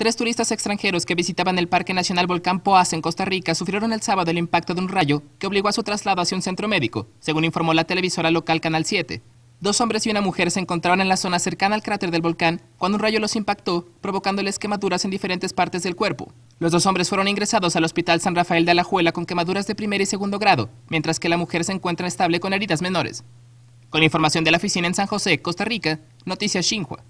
Tres turistas extranjeros que visitaban el Parque Nacional Volcán Poás en Costa Rica sufrieron el sábado el impacto de un rayo que obligó a su traslado hacia un centro médico, según informó la televisora local Canal 7. Dos hombres y una mujer se encontraban en la zona cercana al cráter del volcán cuando un rayo los impactó, provocándoles quemaduras en diferentes partes del cuerpo. Los dos hombres fueron ingresados al Hospital San Rafael de Alajuela con quemaduras de primer y segundo grado, mientras que la mujer se encuentra estable con heridas menores. Con información de la oficina en San José, Costa Rica, Noticias Xinhua.